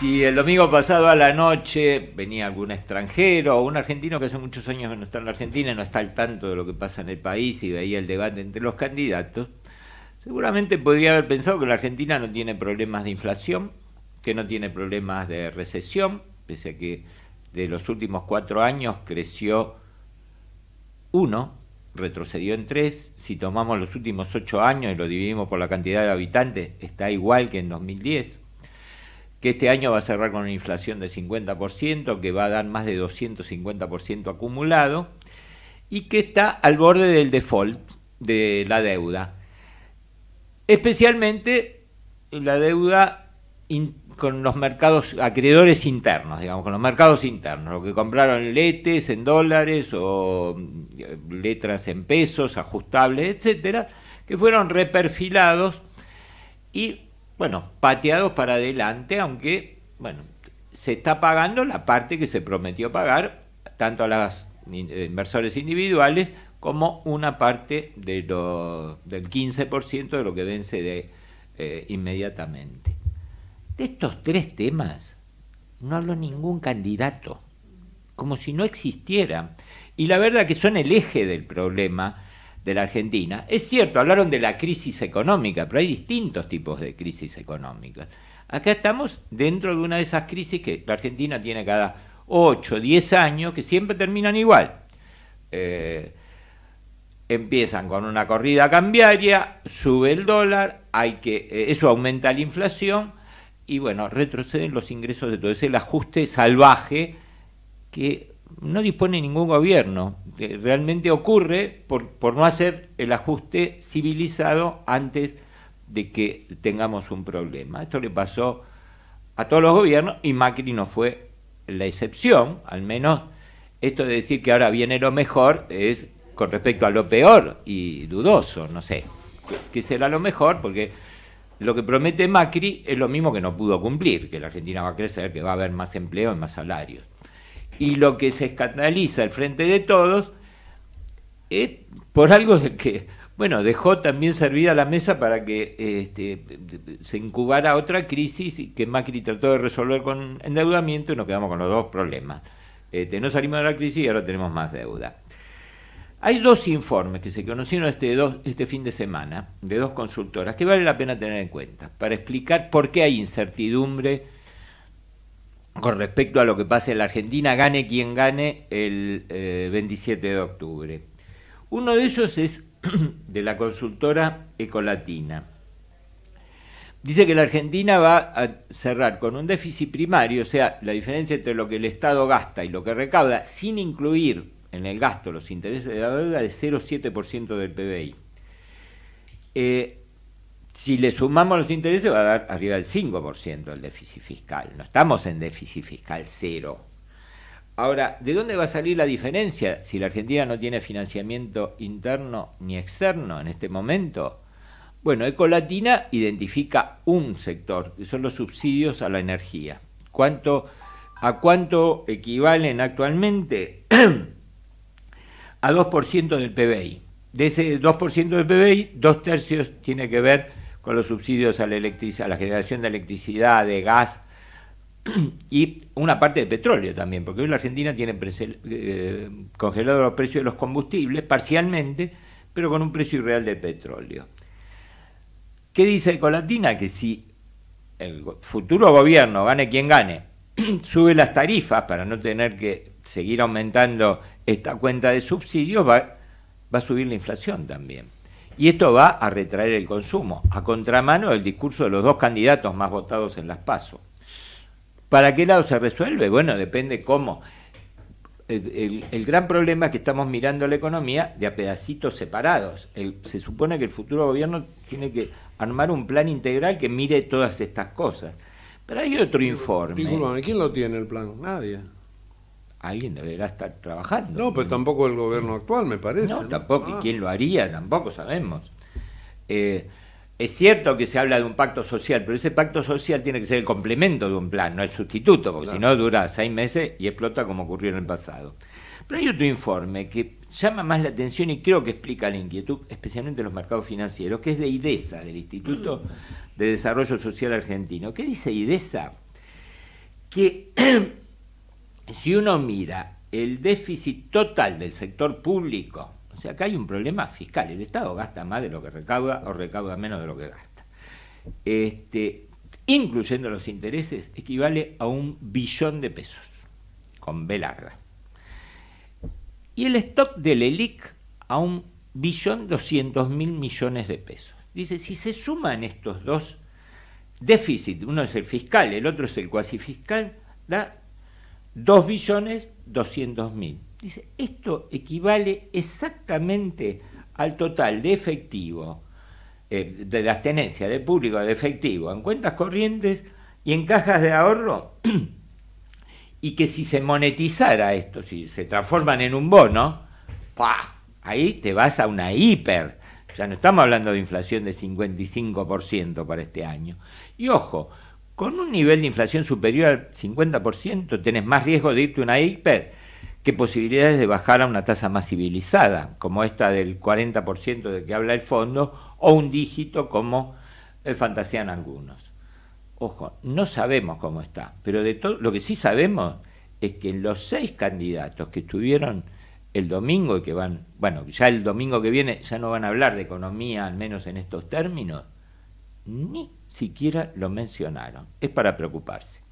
si el domingo pasado a la noche venía algún extranjero o un argentino que hace muchos años no está en la Argentina, no está al tanto de lo que pasa en el país y veía el debate entre los candidatos, seguramente podría haber pensado que la Argentina no tiene problemas de inflación, que no tiene problemas de recesión, pese a que de los últimos cuatro años creció uno, retrocedió en tres. Si tomamos los últimos ocho años y lo dividimos por la cantidad de habitantes, está igual que en 2010 que este año va a cerrar con una inflación de 50%, que va a dar más de 250% acumulado y que está al borde del default de la deuda. Especialmente la deuda con los mercados acreedores internos, digamos, con los mercados internos, lo que compraron letes en dólares o mm, letras en pesos, ajustables, etcétera, que fueron reperfilados y bueno, pateados para adelante, aunque, bueno, se está pagando la parte que se prometió pagar, tanto a los eh, inversores individuales como una parte de del 15% de lo que vence de, eh, inmediatamente. De estos tres temas no habló ningún candidato, como si no existiera. Y la verdad que son el eje del problema de la Argentina. Es cierto, hablaron de la crisis económica, pero hay distintos tipos de crisis económicas. Acá estamos dentro de una de esas crisis que la Argentina tiene cada 8, 10 años, que siempre terminan igual. Eh, empiezan con una corrida cambiaria, sube el dólar, hay que, eh, eso aumenta la inflación y bueno, retroceden los ingresos de todo. Es el ajuste salvaje que no dispone ningún gobierno realmente ocurre por, por no hacer el ajuste civilizado antes de que tengamos un problema. Esto le pasó a todos los gobiernos y Macri no fue la excepción, al menos esto de decir que ahora viene lo mejor es con respecto a lo peor y dudoso, no sé, que será lo mejor porque lo que promete Macri es lo mismo que no pudo cumplir, que la Argentina va a crecer, que va a haber más empleo y más salarios y lo que se escandaliza al frente de todos es por algo de que, bueno, dejó también servida la mesa para que este, se incubara otra crisis que Macri trató de resolver con endeudamiento y nos quedamos con los dos problemas. Este, no salimos de la crisis y ahora tenemos más deuda. Hay dos informes que se conocieron este, este fin de semana de dos consultoras que vale la pena tener en cuenta para explicar por qué hay incertidumbre con respecto a lo que pase en la Argentina, gane quien gane el 27 eh, de octubre. Uno de ellos es de la consultora Ecolatina. Dice que la Argentina va a cerrar con un déficit primario, o sea, la diferencia entre lo que el Estado gasta y lo que recauda, sin incluir en el gasto los intereses de la deuda, de 0,7% del PBI. Eh, si le sumamos los intereses va a dar arriba del 5% el déficit fiscal. No estamos en déficit fiscal cero. Ahora, ¿de dónde va a salir la diferencia si la Argentina no tiene financiamiento interno ni externo en este momento? Bueno, Ecolatina identifica un sector, que son los subsidios a la energía. ¿Cuánto, ¿A cuánto equivalen actualmente? a 2% del PBI. De ese 2% del PBI, dos tercios tiene que ver los subsidios a la, a la generación de electricidad, de gas y una parte de petróleo también, porque hoy la Argentina tiene eh, congelado los precios de los combustibles parcialmente, pero con un precio irreal de petróleo. ¿Qué dice Colatina? Que si el futuro gobierno, gane quien gane, sube las tarifas para no tener que seguir aumentando esta cuenta de subsidios, va, va a subir la inflación también. Y esto va a retraer el consumo, a contramano del discurso de los dos candidatos más votados en las PASO. ¿Para qué lado se resuelve? Bueno, depende cómo. El, gran problema es que estamos mirando la economía de a pedacitos separados. se supone que el futuro gobierno tiene que armar un plan integral que mire todas estas cosas. Pero hay otro informe. ¿quién lo tiene el plan? Nadie alguien deberá estar trabajando. No, pero mm. tampoco el gobierno actual, me parece. No, tampoco, y ah. quién lo haría, tampoco sabemos. Eh, es cierto que se habla de un pacto social, pero ese pacto social tiene que ser el complemento de un plan, no el sustituto, porque si no dura seis meses y explota como ocurrió en el pasado. Pero hay otro informe que llama más la atención y creo que explica la inquietud, especialmente en los mercados financieros, que es de IDESA, del Instituto de Desarrollo Social Argentino. ¿Qué dice IDESA? Que si uno mira el déficit total del sector público, o sea, acá hay un problema fiscal, el Estado gasta más de lo que recauda o recauda menos de lo que gasta. Este, incluyendo los intereses, equivale a un billón de pesos, con B larga. Y el stock del ELIC a un billón doscientos mil millones de pesos. Dice, si se suman estos dos déficits, uno es el fiscal, el otro es el cuasi fiscal, da 2 billones 200 mil. Dice, esto equivale exactamente al total de efectivo, eh, de las tenencias de público de efectivo en cuentas corrientes y en cajas de ahorro, y que si se monetizara esto, si se transforman en un bono, ahí te vas a una hiper. Ya no estamos hablando de inflación de 55% para este año. Y ojo, con un nivel de inflación superior al 50%, tenés más riesgo de irte a una hiper que posibilidades de bajar a una tasa más civilizada, como esta del 40% de que habla el fondo, o un dígito como eh, fantasean algunos. Ojo, no sabemos cómo está, pero de todo lo que sí sabemos es que los seis candidatos que estuvieron el domingo y que van, bueno, ya el domingo que viene ya no van a hablar de economía, al menos en estos términos, ni siquiera lo mencionaron. Es para preocuparse.